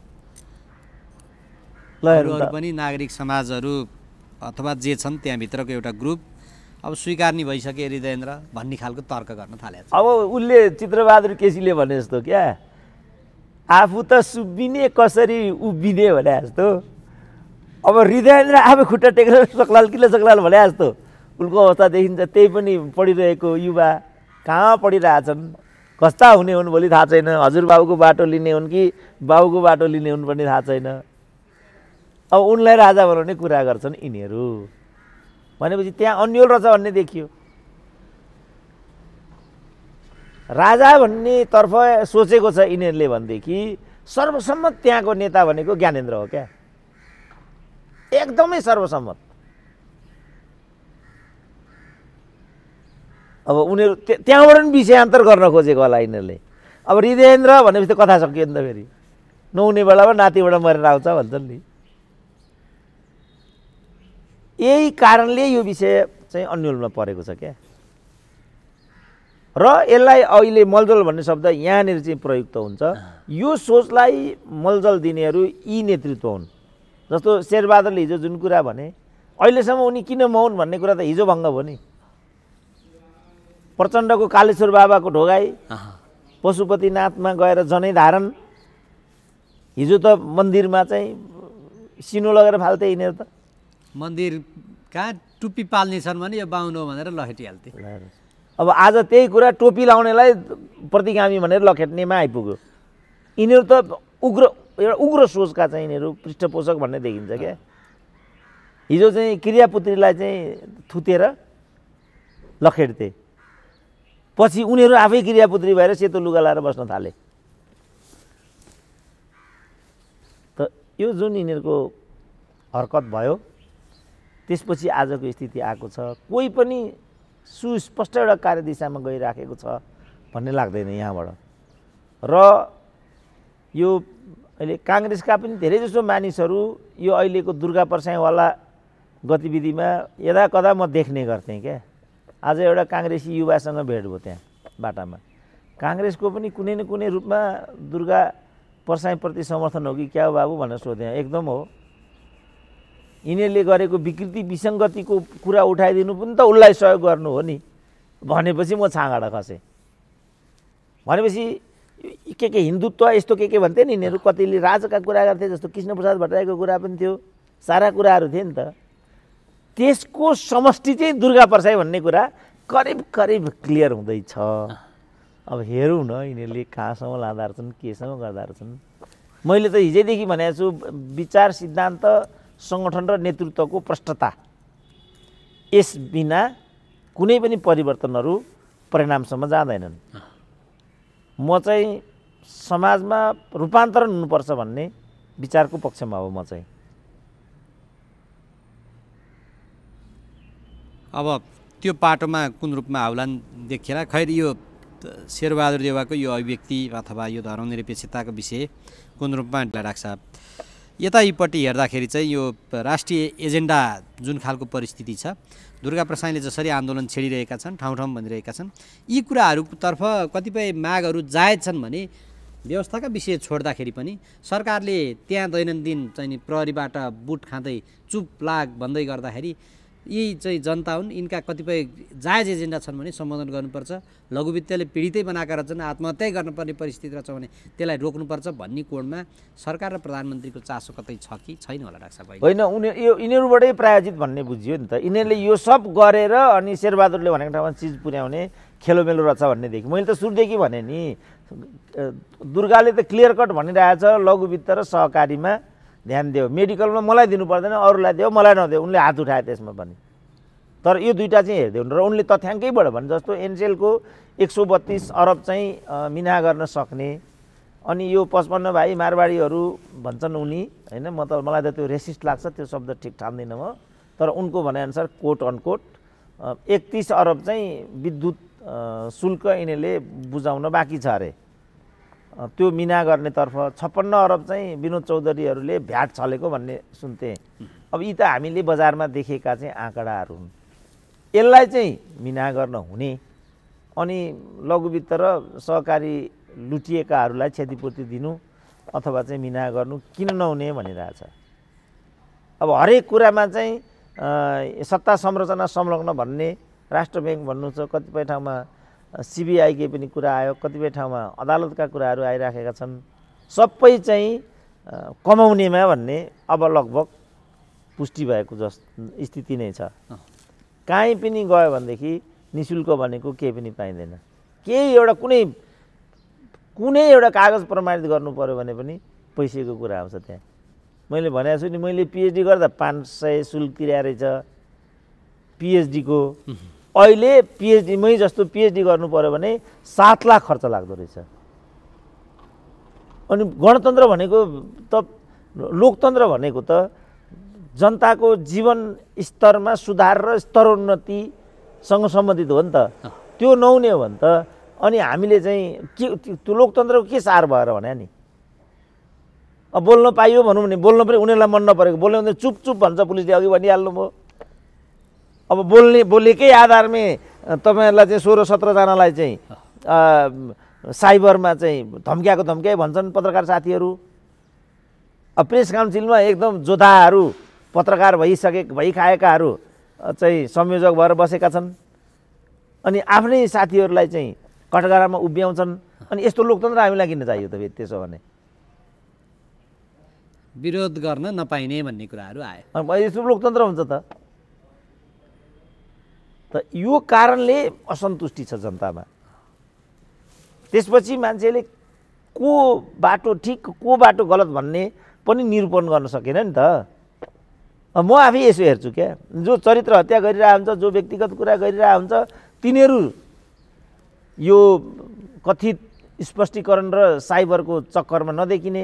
Speaker 2: छ पनि नागरिक समाजहरू अथवा जे छन् त्यहाँभित्रको एउटा ग्रुप अब स्वीकार्ने भइसके हृदयेन्द्र भन्ने खालको तर्क गर्न थाले अब
Speaker 1: उसले चित्रबहादुर केसीले भने जस्तो क्या आफू त सुब्बिने कसरी उभिने भने जस्तो अब हृदयन्द्र आफै खुट्टा टेकेर सकलाल किन सकलाल भने जस्तो उनको अवस्था देखिन्छ त्यही पनि पढिरहेको युवा कहाँ पढिरहेछन् कस्ता हुने हुन् भोलि थाहा छैन हजुरबाबुको बाटो लिने हुन् कि बाबुको बाटो लिने हुन् पनि थाहा छैन अब उनलाई राजा बनाउने कुरा गर्छन् यिनीहरू भनेपछि त्यहाँ अन्यल रहेछ भन्ने देखियो राजा भन्नेतर्फ सोचेको छ यिनीहरूले भनेदेखि सर्वसम्मत त्यहाँको नेता भनेको ज्ञानेन्द्र हो क्या एकदमै सर्वसम्मत अब उनीहरू त्यहाँबाट पनि विषयान्तर गर्न खोजेको होला यिनीहरूले अब हृदयेन्द्र भनेपछि त कथा सकियो नि त फेरि नहुने बेलामा नातिबाट मरेर आउँछ भन्छन् नि यही कारणले यो विषय चाहिँ अन्यलमा परेको छ क्या र यसलाई अहिले मलजल भन्ने शब्द यहाँनिर चाहिँ प्रयुक्त हुन्छ यो सोचलाई मलजल दिनेहरू यी नेतृत्व हुन् जस्तो शेरबहादुरले हिजो जुन कुरा भने अहिलेसम्म उनी किन मौन भन्ने कुरा त हिजो भङ्ग भयो नि प्रचण्डको कालेश्वर बाबाको ढोगाई पशुपतिनाथमा गएर जनै धारण हिजो त मन्दिरमा चाहिँ सिनो लगेर फाल्थे यिनीहरू त मन्दिर
Speaker 2: कहाँ टुप्पी पाल्ने छन् भने यो बाहुन हो भनेर लखेटिहाल्थे
Speaker 1: अब आज त्यही कुरा टोपी लाउनेलाई प्रतिगामी भनेर लखेट्नेमा आइपुग्यो यिनीहरू त उग्र एउटा उग्र सोचका चाहिँ यिनीहरू पृष्ठपोषक भन्ने देखिन्छ क्या हिजो चाहिँ क्रियापुत्रीलाई चाहिँ थुतेर लखेट्थे पछि उनीहरू आफै क्रियापुत्री भएर सेतो लुगा लाएर बस्न थाले त यो जुन यिनीहरूको हरकत भयो त्यसपछि आजको स्थिति आएको छ कोही पनि सुस्पष्ट एउटा कार्यदिशामा गइराखेको छ भन्ने लाग्दैन यहाँबाट र यो अहिले काङ्ग्रेसका पनि धेरैजसो मानिसहरू यो अहिलेको दुर्गा पर्साईवाला गतिविधिमा यदा कदा म देख्ने गर्थेँ क्या आज एउटा काङ्ग्रेसी युवासँग भेट भयो त्यहाँ बाटामा काङ्ग्रेसको पनि कुनै न कुनै रूपमा दुर्गा पर्साईप्रति समर्थन हो कि क्या हो बाबु भनेर सोधेँ एकदम हो यिनीहरूले गरेको विकृति विसङ्गतिको कुरा उठाइदिनु पनि त उसलाई सहयोग गर्नु हो नि भनेपछि म छाँगाडा खसेँ भनेपछि के के हिन्दुत्व यस्तो के के भन्थे नि यिनीहरू कतिले राजाका कुरा गर्थे जस्तो कृष्णप्रसाद भट्टराईको कुरा पनि थियो सारा कुराहरू थिए नि त त्यसको समष्टि चाहिँ दुर्गा परसाई भन्ने कुरा करिब करिब क्लियर हुँदैछ अब हेरौँ न यिनीहरूले कहाँसम्म लाँदा रहेछन् केसम्म गर्दा रहेछन् मैले त हिजैदेखि भनेको छु विचार सिद्धान्त सङ्गठन र नेतृत्वको प्रष्टता यस बिना कुनै पनि परिवर्तनहरू परिणामसम्म जाँदैनन् म चाहिँ समाजमा रूपान्तरण हुनुपर्छ भन्ने विचारको पक्षमा हो म चाहिँ
Speaker 2: अब त्यो पाटोमा कुन रूपमा आउलान् देखेर खै यो शेरबहादुर देवाको यो अभिव्यक्ति अथवा यो धर्मनिरपेक्षताको विषय कुन रूपमा राख्छ यतापट्टि हेर्दाखेरि चाहिँ यो राष्ट्रिय एजेन्डा जुन खालको परिस्थिति छ दुर्गा प्रसाईले जसरी आन्दोलन छेडिरहेका छन् ठाउँ ठाउँ भनिरहेका छन् यी कुराहरूतर्फ कतिपय मागहरू जायज छन् भने व्यवस्थाका विषय छोड्दाखेरि पनि सरकारले त्यहाँ दैनन्दिन चाहिँ प्रहरीबाट बुट खाँदै चुप लाग भन्दै गर्दाखेरि यी चाहिँ जनता हुन् यिनका कतिपय जायज एजेन्डा छन् भने सम्बोधन गर्नुपर्छ लघुवित्तले पीडितै बनाएका रहेछन् आत्महत्या गर्नुपर्ने परिस्थिति रहेछ भने त्यसलाई रोक्नुपर्छ भन्ने कोणमा सरकार र प्रधानमन्त्रीको चासो कतै छ कि छैन होला डाक्टर साहब होइन
Speaker 1: उनी यो यिनीहरूबाटै प्रायोजित भन्ने बुझियो नि त यिनीहरूले यो सब गरेर अनि शेरबहादुरले भनेको ठाउँमा चिज पुर्याउने खेलोमेलो रहेछ भन्नेदेखि मैले त सुरुदेखि भने नि दुर्गाले त क्लियर कट भनिरहेछ लघुवित्त र सहकारीमा ध्यान दियो मेडिकलमा मलाई दिनु पर्दैन अरूलाई दियो मलाई नदियो उनले हात उठायो त्यसमा पनि तर यो दुइटा चाहिँ हेरिदिउनु र उनले तथ्याङ्कैबाट भने जस्तो एनसेलको एक सौ बत्तिस अरब चाहिँ मिना गर्न सक्ने अनि यो पचपन्न भाइ मारवाडीहरू भन्छन् उनी होइन म त मलाई त त्यो रेसिस्ट लाग्छ त्यो शब्द ठिक ठान्दिनँ म तर उनको भनेअनुसार कोट अनकोट एकतिस अरब चाहिँ विद्युत शुल्क यिनीहरूले बुझाउन बाँकी छ अरे त्यो मिना गर्नेतर्फ छप्पन्न अरब चाहिँ विनोद चौधरीहरूले भ्याट छलेको भन्ने सुन्थेँ अब यी त हामीले बजारमा देखेका चाहिँ आँकडाहरू हुन् यसलाई चाहिँ मिना गर्न हुने अनि लघुवित्त र सहकारी लुटिएकाहरूलाई क्षतिपूर्ति दिनु अथवा चाहिँ मिना गर्नु किन नहुने भनिरहेछ अब हरेक कुरामा चाहिँ सत्ता संरचना संलग्न भन्ने राष्ट्र ब्याङ्क भन्नु छ कतिपय ठाउँमा सिबिआईकै पनि कुरा आयो कतिपय ठाउँमा अदालतका कुराहरू आइराखेका छन् सबै चाहिँ कमाउनेमा भन्ने अब लगभग पुष्टि भएको जस स्थिति नै छ काहीँ पनि गयो भनेदेखि नि शुल्क भनेको केही पनि पाइँदैन केही एउटा कुनै कुनै एउटा कागज प्रमाणित गर्नु पऱ्यो भने पनि पैसाको कुरा आउँछ त्यहाँ मैले भनेको छु नि मैले पिएचडी गर्दा पाँच सय शुल्क तिर्या रहेछ पिएचडीको अहिले पिएचडीमै जस्तो पिएचडी गर्नु पऱ्यो भने सात लाख खर्च लाग्दो रहेछ अनि गणतन्त्र भनेको त लोकतन्त्र भनेको त जनताको जीवन स्तरमा सुधार र स्तरोन्नतिसँग सम्बन्धित हो नि त त्यो नहुने हो भने त अनि हामीले चाहिँ के त्यो लोकतन्त्रको के सार भएर भने नि अब बोल्न पाइयो भनौँ भने बोल्न पनि उनीहरूलाई मन नपरेको बोल्यो भने चुप चुप भन्छ पुलिसले अघि भनिहाल्नुभयो अब बोल्ने बोलेकै आधारमै तपाईँहरूलाई चाहिँ सोह्र सत्रजनालाई चाहिँ साइबरमा चाहिँ धम्क्याएको धम्क्याइ भन्छन् पत्रकार साथीहरू अब प्रेस काउन्सिलमा एकदम जोधाहरू पत्रकार भइसके भइखाएकाहरू चाहिँ संयोजक भएर बसेका छन् अनि आफ्नै साथीहरूलाई चाहिँ कटघरामा उभ्याउँछन् अनि यस्तो लोकतन्त्र हामीलाई किन चाहियो त त्यसो भने
Speaker 2: विरोध गर्न नपाइने भन्ने कुराहरू
Speaker 1: आयो यस्तो लोकतन्त्र हुन्छ त
Speaker 2: यो कारणले असन्तुष्टि छ जनतामा
Speaker 1: त्यसपछि मान्छेले को बाटो ठिक को बाटो गलत भन्ने पनि निरूपण गर्न सकेन नि त म आफै यसो हेर्छु क्या जो चरित्र हत्या गरिरहेको हुन्छ जो व्यक्तिगत कुरा गरिरहेको हुन्छ तिनीहरू यो कथित स्पष्टीकरण र साइबरको चक्करमा नदेखिने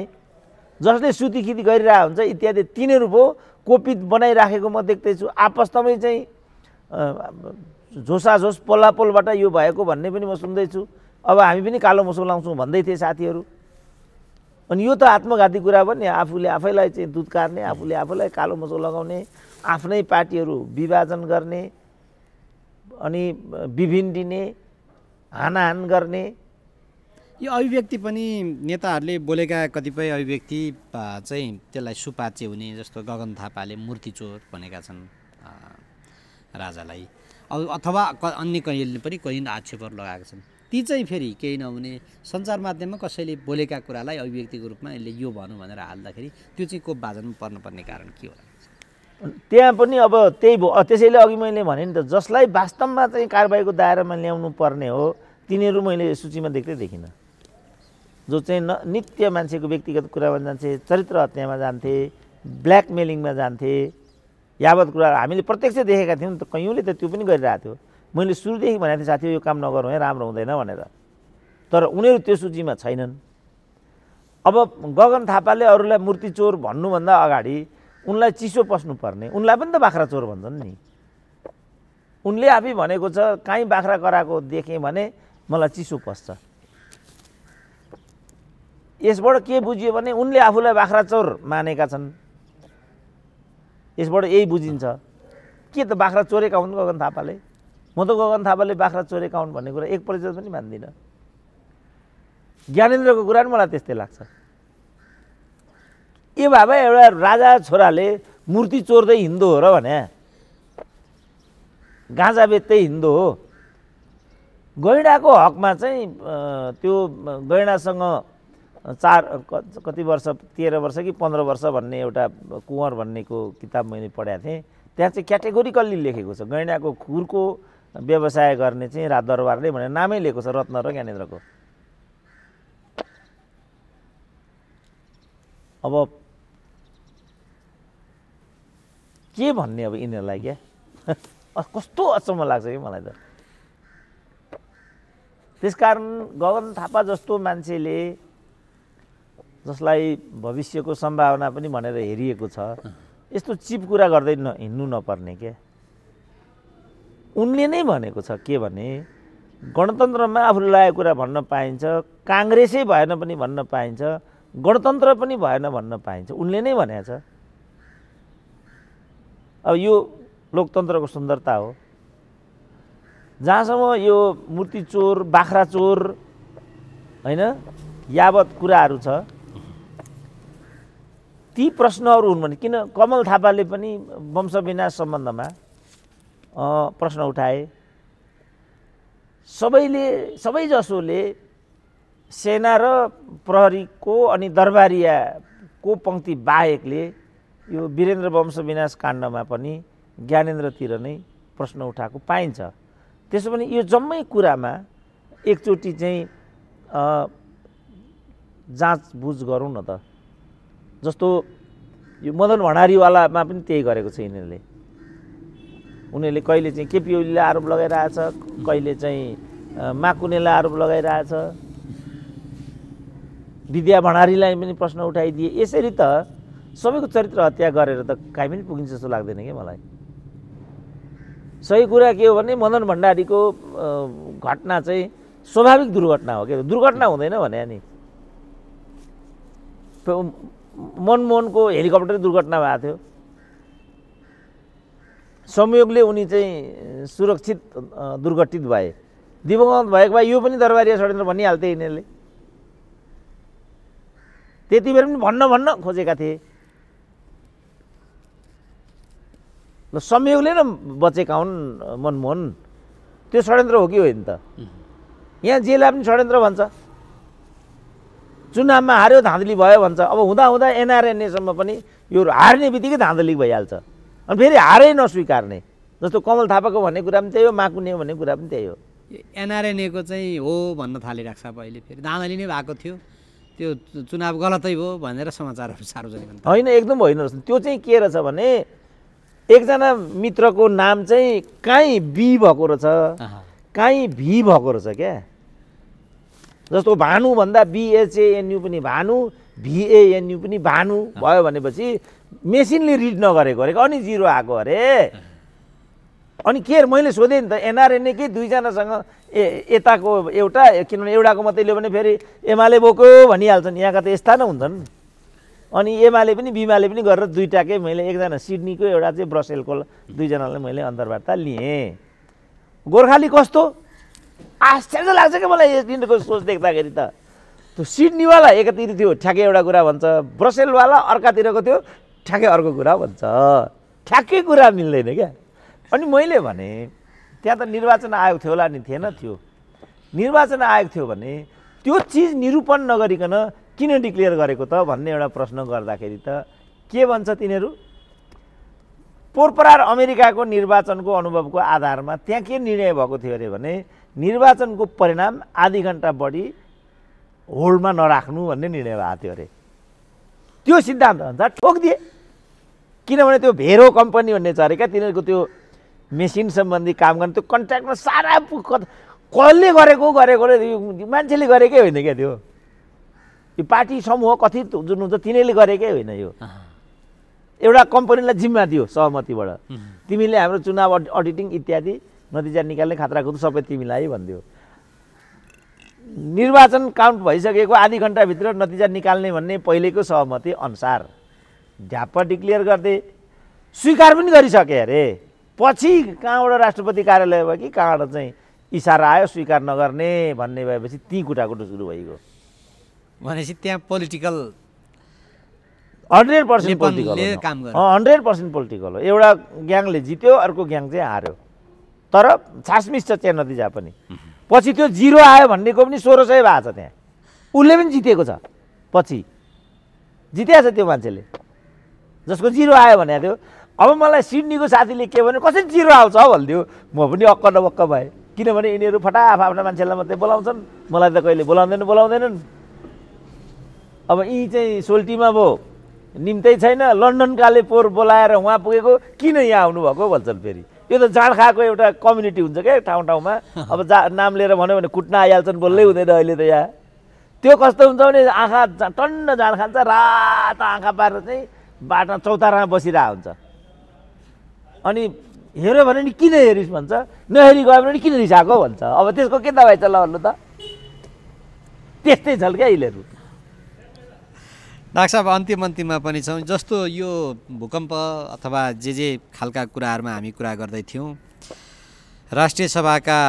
Speaker 1: जसले सुतिखिती गरिरहेको हुन्छ इत्यादि तिनीहरू भयो कोपित बनाइराखेको म देख्दैछु आपस्तमै चाहिँ झोसाझोस पोल्लापोलबाट यो भएको भन्ने पनि म सुन्दैछु अब हामी पनि कालो मुसो लाउँछौँ भन्दै थिएँ साथीहरू अनि यो त आत्मघाती कुरा भयो नि आफूले आफैलाई चाहिँ दुध काट्ने आफूले आफैलाई कालो मसो लगाउने आफ्नै पार्टीहरू विभाजन
Speaker 2: गर्ने अनि विभिन्न दिने हानाहान गर्ने यो अभिव्यक्ति पनि नेताहरूले बोलेका कतिपय अभिव्यक्ति चाहिँ त्यसलाई सुपाच्य हुने जस्तो गगन थापाले मूर्ति चोर भनेका छन् राजालाई अथवा अन्य कहिले पनि कहिले आक्षेपहरू लगाएका छन् ती चाहिँ फेरि केही नहुने सञ्चार माध्यममा कसैले बोलेका कुरालाई अभिव्यक्तिको रूपमा यसले यो भनौँ भनेर हाल्दाखेरि त्यो चाहिँ को बाजनमा पर्नुपर्ने कारण के होला
Speaker 1: त्यहाँ पनि अब त्यही भयो त्यसैले अघि मैले भने नि त जसलाई वास्तवमा चाहिँ कारबाहीको दायरामा ल्याउनु पर्ने हो तिनीहरू मैले सूचीमा देख्दै देखिनँ जो चाहिँ न नित्य मान्छेको व्यक्तिगत कुरामा जान्थे चरित्र हत्यामा जान्थे ब्ल्याकमेलिङमा जान्थे यावत कुराहरू हामीले प्रत्यक्ष देखेका थियौँ नि त कैयौँले त त्यो पनि गरिरहेको थियो मैले सुरुदेखि भनेको थिएँ साथी यो काम नगरौँ है राम्रो हुँदैन भनेर तर उनीहरू त्यो सूचीमा छैनन् अब गगन थापाले अरूलाई मूर्ति चोर भन्नुभन्दा अगाडि उनलाई चिसो पस्नुपर्ने उनलाई पनि त बाख्रा चोर भन्छन् नि उनले आफै भनेको छ काहीँ बाख्रा कराएको देखेँ भने मलाई चिसो पस्छ यसबाट के बुझियो भने उनले आफूलाई बाख्रा चोर मानेका छन् यसबाट यही बुझिन्छ के त बाख्रा चोरेका हुन् गगन थापाले म त गगन थापाले बाख्रा चोरेका हुन् भन्ने कुरा एक प्रतिशत पनि मान्दिनँ ज्ञानेन्द्रको कुरा पनि मलाई त्यस्तै लाग्छ ए बाबा एउटा राजा छोराले मूर्ति चोर्दै हिन्दू हो र भने गाँजा बेच्दै हिन्दू हो गैँडाको हकमा चाहिँ त्यो गैँडासँग चार कति वर्ष तेह्र वर्ष कि पन्ध्र वर्ष भन्ने एउटा कुँवर भन्नेको किताब मैले पढाएको थिएँ त्यहाँ चाहिँ क्याटेगोरिकल्ली लेखेको छ गैँडाको खुरको व्यवसाय गर्ने चाहिँ रातदरबारले भनेर नामै लिएको छ रत्न र ज्ञानेन्द्रको अब के भन्ने अब यिनीहरूलाई क्या कस्तो अचम्म लाग्छ कि मलाई त त्यसकारण गगन थापा जस्तो मान्छेले जसलाई भविष्यको सम्भावना पनि भनेर हेरिएको छ यस्तो चिप कुरा गर्दै न हिँड्नु नपर्ने क्या उनले नै भनेको छ के भने गणतन्त्रमा आफूले लागेको कुरा भन्न पाइन्छ काङ्ग्रेसै भएन पनि भन्न पाइन्छ गणतन्त्र पनि भएन भन्न पाइन्छ उनले नै भनेको छ अब यो लोकतन्त्रको सुन्दरता हो जहाँसम्म यो मूर्ति चोर बाख्रा चोर होइन यावत कुराहरू छ ती प्रश्नहरू हुन् भने किन कमल थापाले पनि वंशविनाश सम्बन्धमा प्रश्न उठाए सबैले सबैजसोले सेना र प्रहरीको अनि दरबारियाको पङ्क्ति बाहेकले यो वीरेन्द्र वंशविनाश काण्डमा पनि ज्ञानेन्द्रतिर नै प्रश्न उठाएको पाइन्छ त्यसो भने यो जम्मै कुरामा एकचोटि चाहिँ जाँचबुझ गरौँ न त जस्तो यो मदन भण्डारीवालामा पनि त्यही गरेको छ यिनीहरूले उनीहरूले कहिले चाहिँ केपी ओलीले आरोप लगाइरहेछ कहिले चाहिँ माकुनेलाई आरोप लगाइरहेछ विद्या भण्डारीलाई पनि प्रश्न उठाइदिए यसरी त सबैको चरित्र हत्या गरेर त काहीँ पनि पुगिन्छ जस्तो लाग्दैन कि मलाई सही कुरा के हो भने मदन भण्डारीको घटना चाहिँ स्वाभाविक दुर्घटना हो के दुर्घटना हुँदैन भने नि मनमोहनको हेलिकप्टर दुर्घटना भएको थियो संयोगले उनी चाहिँ सुरक्षित दुर्घटित भए दिवंगत भएको भए यो पनि दरबारी षड्यन्त्र भनिहाल्थे यिनीहरूले त्यति बेला पनि भन्न भन्न खोजेका थिए ल संयोगले न बचेका हुन् मनमोहन त्यो षड्यन्त्र हो कि होइन त यहाँ जेलाई पनि षड्यन्त्र भन्छ चुनावमा हार्यो धाँधली भयो भन्छ अब हुँदा हुँदाहुँदा एनआरएनएसम्म पनि यो हार्ने बित्तिकै धाँधली भइहाल्छ अनि फेरि हारै नस्वीकार्ने जस्तो कमल थापाको भन्ने कुरा पनि त्यही हो माकुने भन्ने कुरा पनि त्यही हो
Speaker 2: एनआरएनएको चाहिँ हो भन्न थालिरहेको छ अब अहिले फेरि धाँधली नै भएको थियो त्यो चुनाव गलतै भयो भनेर समाचारहरू सार्वजनिक
Speaker 1: होइन एकदम होइन त्यो चाहिँ के रहेछ भने एकजना मित्रको नाम चाहिँ काहीँ बी भएको रहेछ काहीँ भी भएको रहेछ क्या जस्तो भानुभन्दा बिएचएएनयु पनि भानु भिएएनयु पनि भानु भयो भनेपछि मेसिनले रिड नगरेको अरे अनि जिरो आएको अरे अनि के मैले सोधेँ नि त एनआरएनए कि दुईजनासँग ए यताको एउटा किनभने एउटाको मात्रै लियो भने फेरि एमाले बोक्यो भनिहाल्छन् यहाँका त यस्ता नै हुन्छन् अनि एमाले पनि बिमाले पनि गरेर दुईवटाकै मैले एकजना सिडनीको एउटा चाहिँ ब्रसेलको दुईजनालाई मैले अन्तर्वार्ता लिएँ गोर्खाली कस्तो आश्चर्य लाग्छ क्या मलाई यस दिनको सोच देख्दाखेरि त त्यो सिडनीवाला एकातिर थियो ठ्याक्कै एउटा कुरा भन्छ ब्रसेलवाला अर्कातिरको थियो ठ्याक्कै अर्को कुरा भन्छ ठ्याक्कै कुरा मिल्दैन क्या अनि मैले भने त्यहाँ त निर्वाचन आयोग थियो होला नि थिएन थियो निर्वाचन आयोग थियो भने त्यो चिज निरूपण नगरिकन किन डिक्लेयर गरेको त भन्ने एउटा प्रश्न गर्दाखेरि त के भन्छ तिनीहरू पोरपरार अमेरिकाको निर्वाचनको अनुभवको आधारमा त्यहाँ के निर्णय भएको थियो अरे भने निर्वाचनको परिणाम आधी घन्टा बढी होल्डमा नराख्नु भन्ने निर्णय भएको थियो अरे त्यो सिद्धान्त अनुसार दिए किनभने त्यो भेरो कम्पनी भन्ने छ अरे क्या तिनीहरूको त्यो मेसिन सम्बन्धी काम गर्ने त्यो कन्ट्र्याक्टमा सारा कसले गरेको गरेको मान्छेले गरेकै होइन क्या त्यो यो पार्टी समूह कथित जुन हुन्छ तिनीहरूले गरेकै होइन यो एउटा कम्पनीलाई जिम्मा दियो सहमतिबाट तिमीले हाम्रो चुनाव अडिटिङ इत्यादि नतिजा निकाल्ने खातराको त सबै तिमीलाई भनिदियो निर्वाचन काउन्ट भइसकेको आधी घन्टाभित्र नतिजा निकाल्ने भन्ने पहिलेको सहमति अनुसार झ्याप्प डिक्लियर गरिदिए स्वीकार पनि गरिसके अरे पछि कहाँबाट राष्ट्रपति कार्यालय भयो कि कहाँबाट चाहिँ इसारा आयो स्वीकार नगर्ने भन्ने भएपछि ती कुटाकुटो सुरु भइगयो
Speaker 2: भनेपछि त्यहाँ political
Speaker 1: hundred percent political hundred percent political हो एउटा ग्याङले जित्यो अर्को ग्याङ चाहिँ हार्यो तर छासमिस छ त्यहाँ नतिजा पनि पछि त्यो जिरो आयो भन्नेको पनि सोह्र सय भएको छ त्यहाँ उसले पनि जितेको छ पछि जितेको छ त्यो मान्छेले जसको जिरो आयो भने त्यो अब मलाई सिडनीको साथीले के भन्यो कसरी जिरो आउँछ भनिदियो म पनि अक्क नबक्क भएँ किनभने यिनीहरू फटा आफ्ना मान्छेलाई मात्रै बोलाउँछन् मलाई त कहिले बोलाउँदैन बोलाउँदैनन् अब यी चाहिँ सोल्टीमा भयो निम्तै छैन लन्डन पोहोर बोलाएर उहाँ पुगेको किन यहाँ आउनुभएको भन्छन् फेरि यो त जाँड खाएको एउटा कम्युनिटी हुन्छ क्या ठाउँ ठाउँमा अब जा नाम लिएर भन्यो भने कुट्न आइहाल्छन् बोल्दै हुँदैन अहिले त यहाँ त्यो कस्तो हुन्छ भने आँखा टन्न जाँड खान्छ रात आँखा पारेर चाहिँ बाटो चौतारामा बसिरहेको हुन्छ अनि हेऱ्यो भने नि किन हेरिस् भन्छ नहेरी गयो भने किन रिसाएको भन्छ अब त्यसको के दबाई छ ल भन्नु त
Speaker 2: त्यस्तै छ क्या यिनीहरू डाक्टर साहब अन्तिम अन्तिममा पनि छौँ जस्तो यो भूकम्प अथवा जे जे खालका कुराहरूमा हामी कुरा गर्दैथ्यौँ राष्ट्रिय सभाका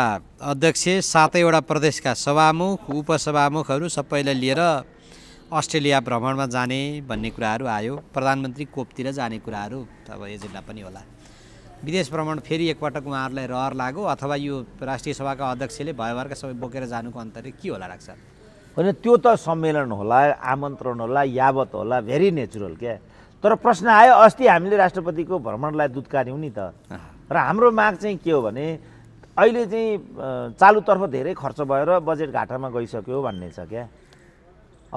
Speaker 2: अध्यक्ष सातैवटा प्रदेशका सभामुख उपसभामुखहरू सबैलाई लिएर अस्ट्रेलिया भ्रमणमा जाने भन्ने कुराहरू आयो प्रधानमन्त्री कोपतिर जाने कुराहरू अब एजेन्डा पनि होला विदेश भ्रमण फेरि एकपटक उहाँहरूलाई रहर लाग्यो अथवा यो राष्ट्रिय सभाका अध्यक्षले भयभरका सबै बोकेर जानुको अन्तर्य के होला राख्छ
Speaker 1: होइन त्यो त सम्मेलन होला आमन्त्रण होला यावत होला भेरी नेचुरल क्या तर प्रश्न आयो अस्ति हामीले राष्ट्रपतिको भ्रमणलाई दुत्कार्यौँ नि त र हाम्रो माग चाहिँ के हो भने अहिले चाहिँ चालुतर्फ धेरै खर्च भएर बजेट घाटामा गइसक्यो भन्ने छ क्या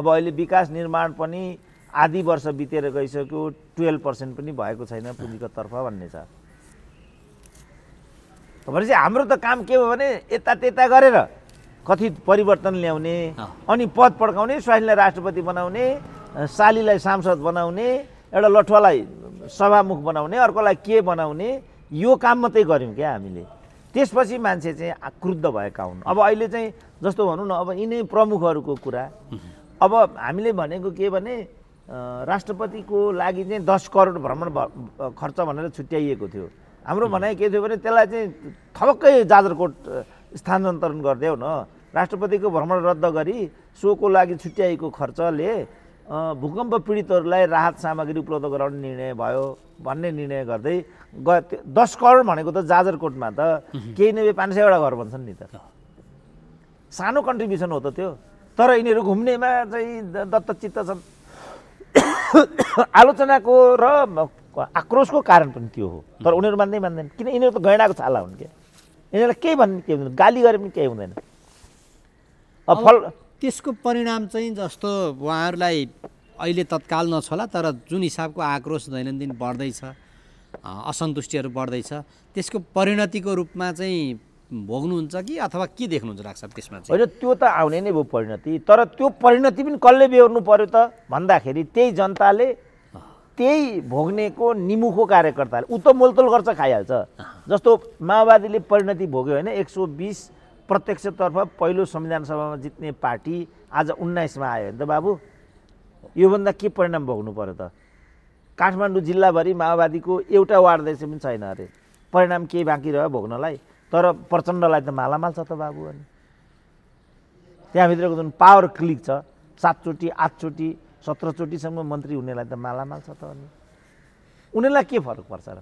Speaker 1: अब अहिले विकास निर्माण पनि आधी वर्ष बितेर गइसक्यो टुवेल्भ पर्सेन्ट पनि भएको छैन पुँजीको तर्फ भन्ने छ भनेपछि हाम्रो त काम के हो भने यता त्यता गरेर कथित परिवर्तन ल्याउने अनि पद पड्काउने स्वास्नीलाई राष्ट्रपति बनाउने सालीलाई सांसद बनाउने एउटा लठुवालाई सभामुख बनाउने अर्कोलाई के बनाउने यो काम मात्रै गऱ्यौँ क्या हामीले त्यसपछि मान्छे चाहिँ आक्रुद्ध भएका हुन् अब अहिले चाहिँ जस्तो भनौँ न अब यिनै प्रमुखहरूको कुरा अब हामीले भनेको के भने राष्ट्रपतिको लागि चाहिँ दस करोड भ्रमण खर्च भनेर छुट्याइएको थियो हाम्रो भनाइ के थियो भने त्यसलाई चाहिँ थपक्कै जाजरकोट स्थानान्तरण गरिदेऊ न राष्ट्रपतिको भ्रमण रद्द गरी सोको लागि छुट्याइएको खर्चले भूकम्प पीडितहरूलाई राहत सामग्री उपलब्ध गराउने निर्णय भयो भन्ने निर्णय गर्दै ग दस करोड भनेको त जाजरकोटमा त केही नै पाँच सयवटा घर भन्छन् नि त सानो कन्ट्रिब्युसन हो त त्यो तर यिनीहरू घुम्नेमा चाहिँ दत्तचित्त छन् *coughs* आलोचनाको र आक्रोशको कारण पनि त्यो हो तर उनीहरू मान्दै मान्दैन किन यिनीहरू त गैँडाको
Speaker 2: छाला हुन् क्या यिनीहरूलाई केही भन्ने के हुँदैन गाली गरे पनि केही हुँदैन फल त्यसको परिणाम चाहिँ जस्तो उहाँहरूलाई अहिले तत्काल नछोला तर जुन हिसाबको आक्रोश दैनन्दिन बढ्दैछ असन्तुष्टिहरू बढ्दैछ त्यसको परिणतिको रूपमा चाहिँ भोग्नुहुन्छ कि अथवा के देख्नुहुन्छ डाक्टर त्यसमा चाहिँ
Speaker 1: होइन त्यो त आउने नै भयो परिणति तर त्यो परिणति पनि कसले बेहोर्नु पऱ्यो त भन्दाखेरि त्यही जनताले त्यही भोग्नेको निमुखो कार्यकर्ताले ऊ मोलतोल गर्छ खाइहाल्छ जस्तो माओवादीले परिणति भोग्यो होइन एक सौ बिस प्रत्यक्षतर्फ पहिलो संविधान सभामा जित्ने पार्टी आज उन्नाइसमा आयो भने त बाबु योभन्दा के परिणाम भोग्नु पऱ्यो त काठमाडौँ जिल्लाभरि माओवादीको एउटा वार्ड रहेछ पनि छैन अरे परिणाम केही बाँकी रह्यो भोग्नलाई तर प्रचण्डलाई त मालामाल छ त बाबु अनि त्यहाँभित्रको जुन पावर क्लिक छ सातचोटि आठचोटि सत्रचोटिसम्म मन्त्री हुनेलाई त मालामाल छ त अनि उनीहरूलाई के फरक पर्छ र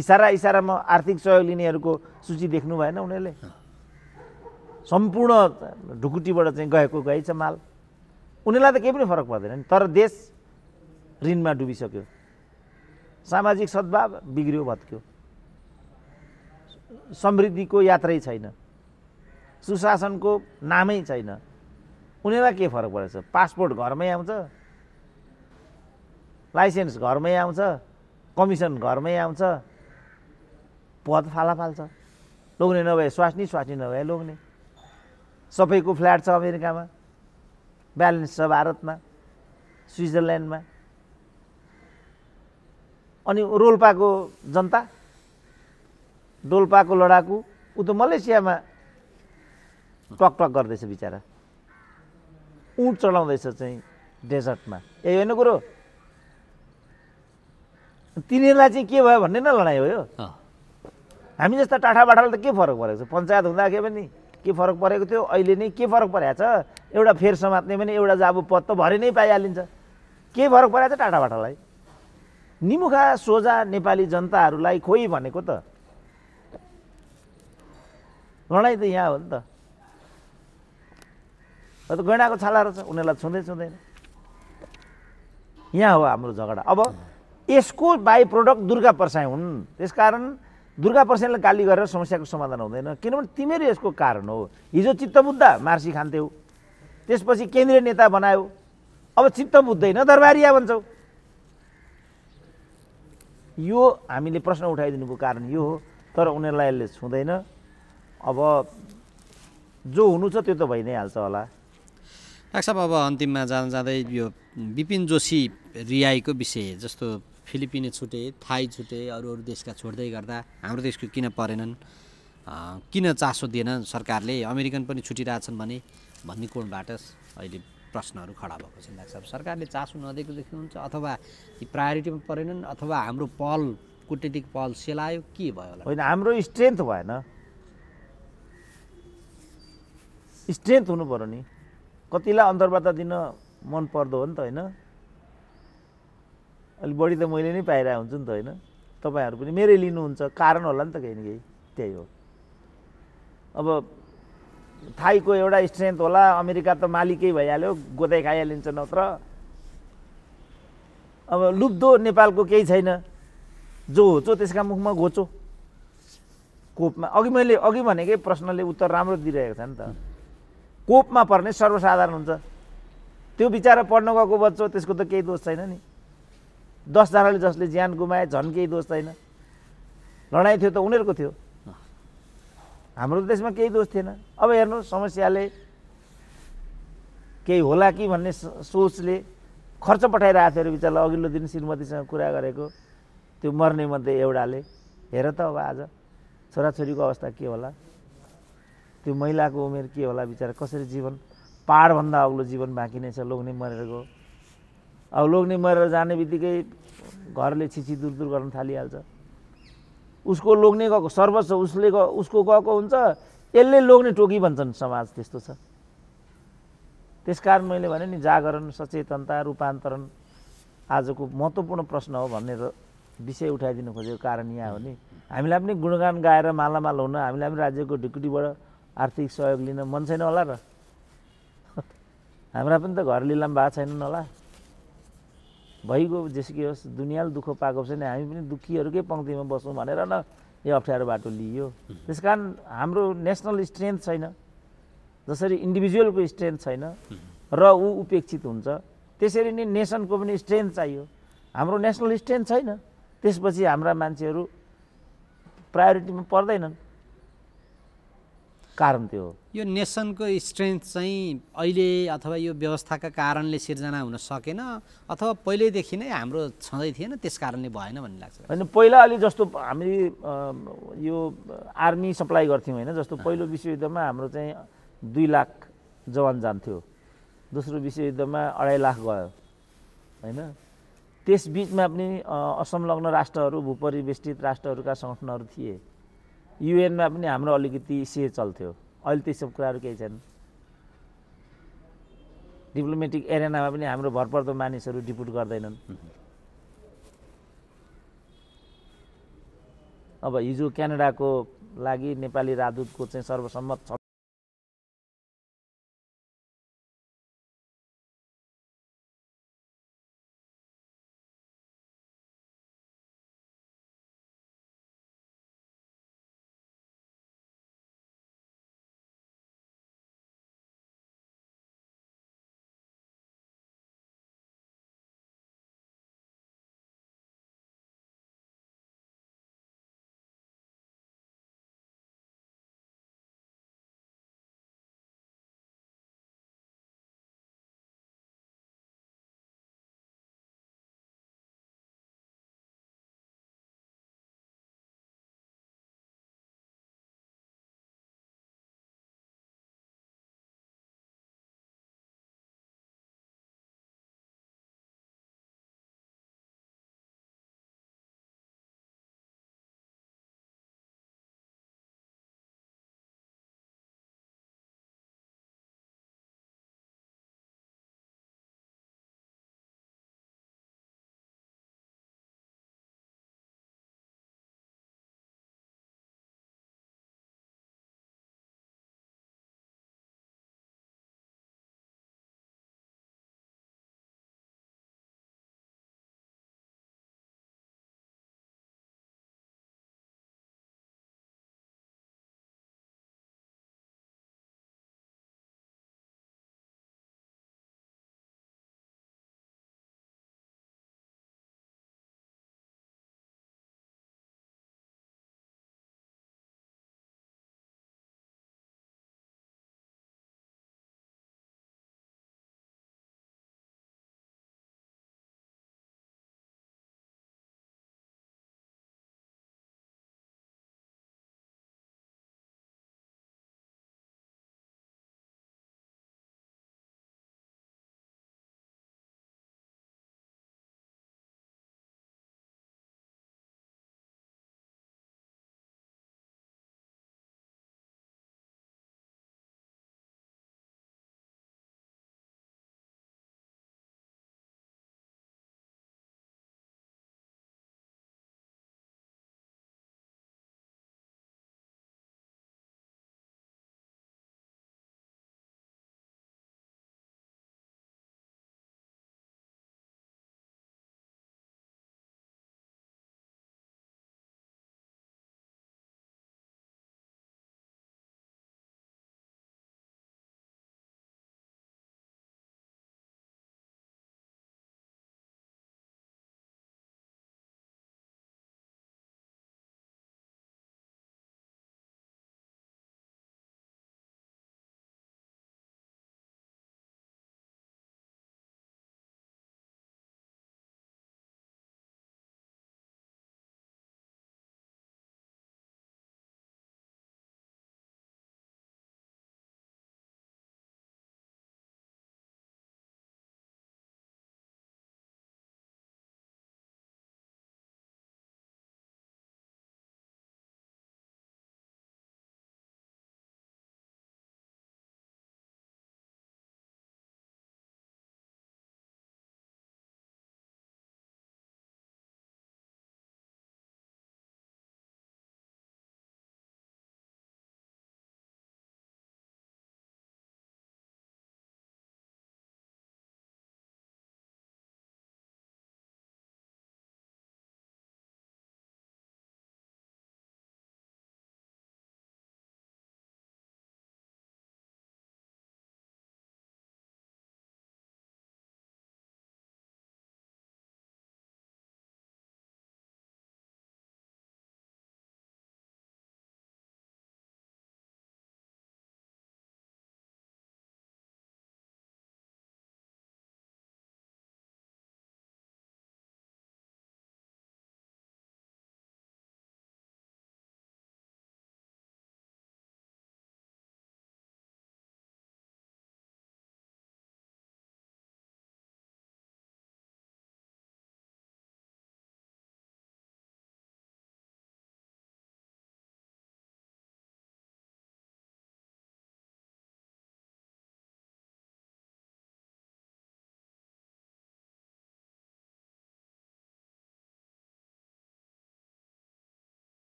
Speaker 1: इसारा इसारामा आर्थिक सहयोग लिनेहरूको सूची देख्नु भएन उनीहरूले सम्पूर्ण ढुकुटीबाट चाहिँ गएको गएछ माल उनीहरूलाई त केही पनि फरक पर्दैन नि तर देश ऋणमा डुबिसक्यो सामाजिक सद्भाव बिग्रियो भत्क्यो समृद्धिको यात्रै छैन सुशासनको नामै छैन उनीहरूलाई के फरक परेछ पासपोर्ट घरमै आउँछ लाइसेन्स घरमै आउँछ कमिसन घरमै आउँछ पद फाला फाल्छ लोग्ने नभए स्वास्नी स्वास्नी नभए लोग्ने सबैको फ्ल्याट छ अमेरिकामा ब्यालेन्स छ भारतमा स्विजरल्यान्डमा अनि रोल्पाको जनता डोल्पाको लडाकु ऊ त मलेसियामा टक टकटक गर्दैछ बिचरा उठ चढाउँदैछ चाहिँ डेजर्टमा यही होइन कुरो तिनीहरूलाई चाहिँ के भयो भन्ने न लडाइँ हो यो हामी जस्ता टाठा बाठाले त के फरक परेको छ पञ्चायत हुँदाखेरि पनि के फरक परेको थियो अहिले नै के फरक परेको छ एउटा फेर समात्ने पनि एउटा जाबु पत्तो भरि नै पाइहालिन्छ के फरक परेको छ बाटालाई निमुखा सोझा नेपाली जनताहरूलाई खोइ भनेको त लडाइँ त यहाँ हो नि त त गैँडाको छाला रहेछ उनीहरूलाई छुँदै छुँदैन यहाँ हो हाम्रो झगडा अब यसको बाई प्रोडक्ट दुर्गा पर्साई हुन् त्यसकारण दुर्गा प्रसादलाई गाली गरेर समस्याको समाधान हुँदैन किनभने तिमीहरू यसको कारण हो हिजो चित्त बुझ्दा मार्सी खान्थ्यौ त्यसपछि केन्द्रीय नेता बनायो अब चित्त बुझ्दैन दरबारिया भन्छौ यो हामीले प्रश्न उठाइदिनुको कारण यो हो तर उनीहरूलाई
Speaker 2: यसले छुँदैन अब जो हुनु छ त्यो त भइ नै हाल्छ होला डाक्टर साहब अब अन्तिममा जाँदा जाँदै यो बिपिन जोशी रियाईको विषय जस्तो फिलिपिने छुटे थाई छुटे अरू अरू देशका छोड्दै गर्दा हाम्रो देशको किन परेनन् किन चासो दिएन सरकारले अमेरिकन पनि छुटिरहेछन् भने भन्ने कोणबाट अहिले प्रश्नहरू खडा भएको छ लाग्छ अब सरकारले चासो नदिएको देख्नुहुन्छ अथवा ती प्रायोरिटीमा परेनन् अथवा हाम्रो पहल कुटनीतिक पहल सेलायो के भयो होला होइन हाम्रो स्ट्रेन्थ भएन स्ट्रेन्थ हुनु पऱ्यो नि
Speaker 1: कतिलाई अन्तर्वार्ता दिन मन पर्दो हो नि त होइन अलिक बढी त मैले नै पाइरहेको हुन्छु नि त होइन तपाईँहरू पनि मेरै लिनुहुन्छ कारण होला नि त केही न केही त्यही हो अब थाईको एउटा स्ट्रेन्थ होला अमेरिका त मालिकै भइहाल्यो गोदाइ खाइहालिन्छ नत्र अब लुब्दो नेपालको केही छैन जो होचो त्यसका मुखमा घोचो कोपमा अघि मैले अघि भनेकै प्रश्नले उत्तर राम्रो दिइरहेको छ नि त कोपमा पर्ने सर्वसाधारण हुन्छ त्यो बिचरा पढ्न गएको बच्चो त्यसको त केही दोष छैन नि दसजनाले जसले ज्यान गुमाए झन् केही दोष छैन लडाइँ थियो त उनीहरूको थियो हाम्रो देशमा केही दोष थिएन अब हेर्नु समस्याले केही होला कि भन्ने सोचले खर्च पठाइरहेको थियो अरे बिचरा अघिल्लो दिन श्रीमतीसँग कुरा गरेको त्यो मर्ने मध्ये एउटाले हेर त अब आज छोराछोरीको अवस्था के होला त्यो महिलाको उमेर के होला बिचरा कसरी जीवन पाहाडभन्दा अग्लो जीवन बाँकी नै छ लोग्ने मरेर गयो अब लोग्ने मरेर जाने बित्तिकै घरले दुर दुर गर्न थालिहाल्छ उसको लोग्ने गएको सर्वस्व उसले ग उसको गएको हुन्छ यसले लोग्ने टोकी भन्छन् समाज त्यस्तो छ त्यसकारण मैले भने नि जागरण सचेतनता रूपान्तरण आजको महत्त्वपूर्ण प्रश्न हो भनेर विषय उठाइदिनु खोजेको कारण यहाँ हो नि हामीलाई पनि गुणगान गाएर मालामाल हुन हामीलाई पनि राज्यको ढुकुटीबाट आर्थिक सहयोग लिन मन छैन होला र *laughs* हाम्रा पनि त घर लिलाम भएको छैनन् होला भइगयो जेसुकै होस् दुनियाँले दुःख पाएको छ नि हामी पनि दुःखीहरूकै पङ्क्तिमा बसौँ भनेर न यो अप्ठ्यारो बाटो लियो त्यस कारण हाम्रो नेसनल स्ट्रेन्थ छैन जसरी इन्डिभिजुअलको स्ट्रेन्थ छैन र ऊ उपेक्षित हुन्छ त्यसरी नै नेसनको पनि स्ट्रेन्थ चाहियो हाम्रो नेसनल स्ट्रेन्थ छैन त्यसपछि हाम्रा मान्छेहरू प्रायोरिटीमा पर्दैनन् कारण त्यो हो
Speaker 2: यो नेसनको स्ट्रेन्थ चाहिँ अहिले अथवा यो व्यवस्थाका कारणले सिर्जना हुन सकेन अथवा पहिल्यैदेखि नै हाम्रो छँदै थिएन त्यस कारणले भएन भन्ने लाग्छ
Speaker 1: होइन पहिला अलि जस्तो हामी यो आर्मी सप्लाई गर्थ्यौँ होइन जस्तो पहिलो विश्वयुद्धमा हाम्रो चाहिँ दुई लाख जवान जान्थ्यो दोस्रो विश्वयुद्धमा अढाई लाख गयो होइन त्यसबिचमा पनि असंलग्न राष्ट्रहरू भूपरिवेष्टित राष्ट्रहरूका सङ्गठनहरू थिए युएनमा पनि हाम्रो अलिकति से चल्थ्यो अहिले त्यस्तो कुराहरू केही छैन डिप्लोमेटिक एरेनामा पनि हाम्रो भरपर्दो मानिसहरू डिपुट गर्दैनन् अब हिजो क्यानाडाको लागि नेपाली राजदूतको चाहिँ सर्वसम्मत